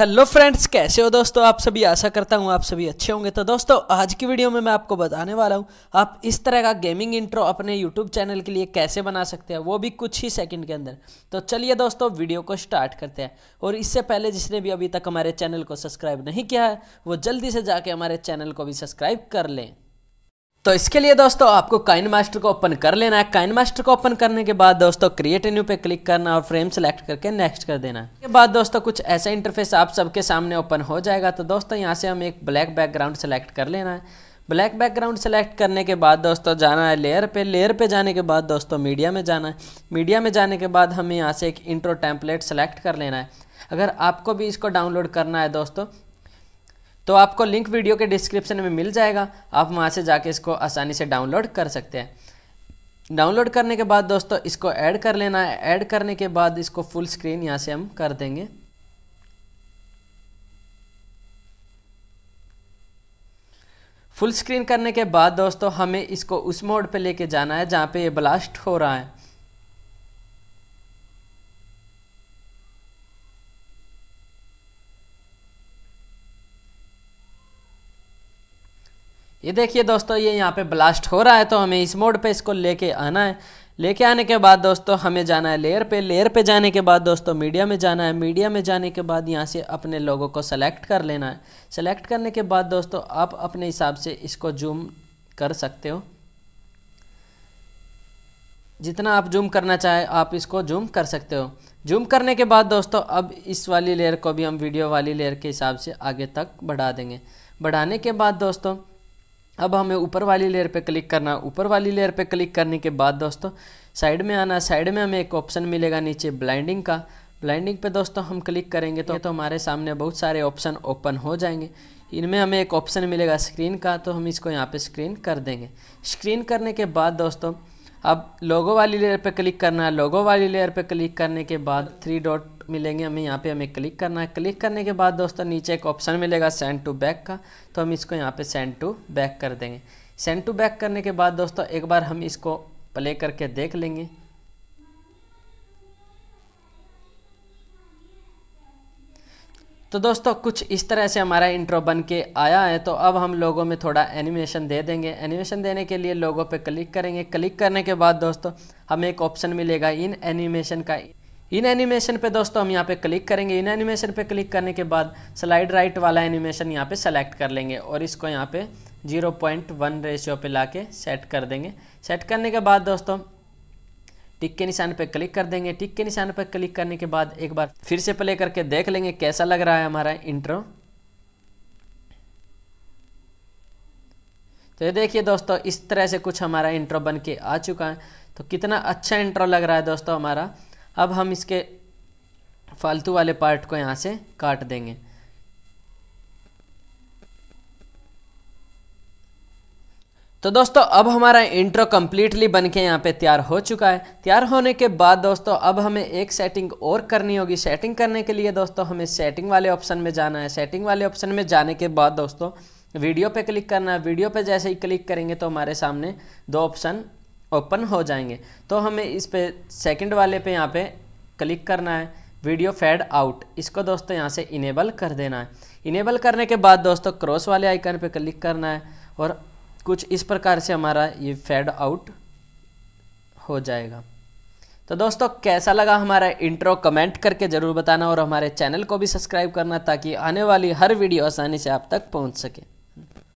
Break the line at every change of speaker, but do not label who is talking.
hello friends कैसे हो दोस्तों आप सभी आशा करता हूँ आप सभी अच्छे होंगे तो दोस्तों आज की वीडियो में मैं आपको बताने वाला हूँ आप इस तरह का गेमिंग इंट्रो अपने यूट्यूब चैनल के लिए कैसे बना सकते हैं वो भी कुछ ही सेकंड के अंदर तो चलिए दोस्तों वीडियो को स्टार्ट करते हैं और इससे पहले जिसने भी अभी तक हमारे चैनल को सब्सक्राइब नहीं किया है वो जल्दी से जाके हमारे चैनल को भी सब्सक्राइब कर लें तो इसके लिए दोस्तों आपको काइन मास्टर को ओपन कर लेना है काइन मास्टर को ओपन करने के बाद दोस्तों क्रिएट न्यू पे क्लिक करना और फ्रेम सेलेक्ट करके नेक्स्ट कर देना है के बाद दोस्तों कुछ ऐसा इंटरफेस आप सबके सामने ओपन हो जाएगा तो दोस्तों यहाँ से हम एक ब्लैक बैकग्राउंड सेलेक्ट कर लेना है ब्लैक बैकग्राउंड सेलेक्ट करने के बाद दोस्तों जाना है लेयर पे लेयर पे जाने के बाद दोस्तों मीडिया में जाना है मीडिया में जाने के बाद हमें यहाँ से एक इंट्रो टैंपलेट सेलेक्ट कर लेना है अगर आपको भी इसको डाउनलोड करना है दोस्तों तो आपको लिंक वीडियो के डिस्क्रिप्शन में मिल जाएगा आप वहाँ से जाके इसको आसानी से डाउनलोड कर सकते हैं डाउनलोड करने के बाद दोस्तों इसको ऐड कर लेना है ऐड करने के बाद इसको फुल स्क्रीन यहाँ से हम कर देंगे फुल स्क्रीन करने के बाद दोस्तों हमें इसको उस मोड पे लेके जाना है जहाँ पे ये ब्लास्ट हो रहा है ये देखिए दोस्तों ये यहाँ पे ब्लास्ट हो रहा है तो हमें इस मोड पे इसको लेके आना है लेके आने के बाद दोस्तों हमें जाना है लेयर पे लेयर पे जाने के बाद दोस्तों मीडिया में जाना है मीडिया में जाने के बाद यहाँ से अपने लोगों को सेलेक्ट कर लेना है सेलेक्ट करने के बाद दोस्तों आप अपने हिसाब से इसको जूम कर सकते हो जितना आप जूम करना चाहें आप इसको जूम कर सकते हो जूम करने के बाद दोस्तों अब इस वाली लेयर को भी हम वीडियो वाली लेयर के हिसाब से आगे तक बढ़ा देंगे बढ़ाने के बाद दोस्तों अब हमें ऊपर वाली लेयर पे क्लिक करना ऊपर वाली लेयर पे क्लिक करने के बाद दोस्तों साइड में आना साइड में हमें एक ऑप्शन मिलेगा नीचे ब्लाइंडिंग का ब्लाइंडिंग पे दोस्तों हम क्लिक करेंगे तो, तो हमारे सामने बहुत सारे ऑप्शन ओपन हो जाएंगे इनमें हमें एक ऑप्शन मिलेगा स्क्रीन का तो हम इसको यहाँ पर स्क्रीन कर देंगे स्क्रीन करने के बाद दोस्तों अब लोगो वाली लेयर पर क्लिक करना है लोगो वाली लेयर पर क्लिक करने के बाद थ्री डॉट मिलेंगे हमें यहाँ पे हमें क्लिक करना है क्लिक करने के बाद दोस्तों नीचे एक ऑप्शन मिलेगा सेंड टू बैक का तो हम इसको यहाँ पे सेंड टू बैक कर देंगे सेंड टू बैक करने के बाद दोस्तों एक बार हम इसको प्ले करके देख लेंगे तो दोस्तों कुछ इस तरह से हमारा इंट्रो बन के आया है तो अब हम लोगों में थोड़ा एनिमेशन दे देंगे एनिमेशन देने के लिए लोगों पे क्लिक करेंगे क्लिक करने के बाद दोस्तों हमें एक ऑप्शन मिलेगा इन एनिमेशन का इन एनिमेशन पे दोस्तों हम यहाँ पे क्लिक करेंगे इन एनिमेशन पे क्लिक करने के बाद स्लाइड राइट वाला एनिमेशन यहाँ पे सेलेक्ट कर लेंगे और इसको यहाँ पे 0.1 पॉइंट वन रेशियो पे ला के सेट कर देंगे सेट करने के बाद दोस्तों टिक के निशान पर क्लिक कर देंगे टिक के निशान पे क्लिक करने के बाद एक बार फिर से प्ले करके देख लेंगे कैसा लग रहा है हमारा इंट्रो तो ये देखिए दोस्तों इस तरह से कुछ हमारा इंट्रो बन के आ चुका है तो कितना अच्छा इंट्रो लग रहा है दोस्तों हमारा अब हम इसके फालतू वाले पार्ट को यहाँ से काट देंगे तो दोस्तों अब हमारा इंट्रो कम्प्लीटली बन के यहाँ पे तैयार हो चुका है तैयार होने के बाद दोस्तों अब हमें एक सेटिंग और करनी होगी सेटिंग करने के लिए दोस्तों हमें सेटिंग वाले ऑप्शन में जाना है सेटिंग वाले ऑप्शन में जाने के बाद दोस्तों वीडियो पे क्लिक करना है वीडियो पे जैसे ही क्लिक करेंगे तो हमारे सामने दो ऑप्शन ओपन हो जाएंगे तो हमें इस पे सेकंड वाले पे यहाँ पे क्लिक करना है वीडियो फेड आउट इसको दोस्तों यहाँ से इनेबल कर देना है इनेबल करने के बाद दोस्तों क्रॉस वाले आइकन पे क्लिक करना है और कुछ इस प्रकार से हमारा ये फेड आउट हो जाएगा तो दोस्तों कैसा लगा हमारा इंट्रो कमेंट करके ज़रूर बताना और हमारे चैनल को भी सब्सक्राइब करना ताकि आने वाली हर वीडियो आसानी से आप तक पहुँच सके